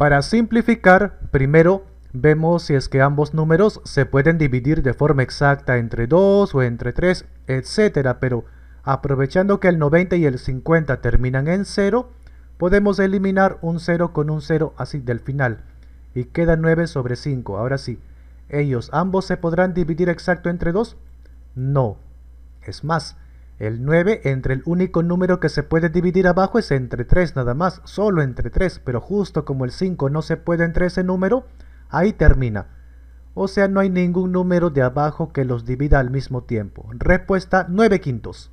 Para simplificar, primero vemos si es que ambos números se pueden dividir de forma exacta entre 2 o entre 3, etc. pero aprovechando que el 90 y el 50 terminan en 0, podemos eliminar un 0 con un 0 así del final, y queda 9 sobre 5. Ahora sí, ¿ellos ambos se podrán dividir exacto entre 2? No. Es más, el 9 entre el único número que se puede dividir abajo es entre 3 nada más, solo entre 3, pero justo como el 5 no se puede entre ese número, ahí termina. O sea, no hay ningún número de abajo que los divida al mismo tiempo. Respuesta 9 quintos.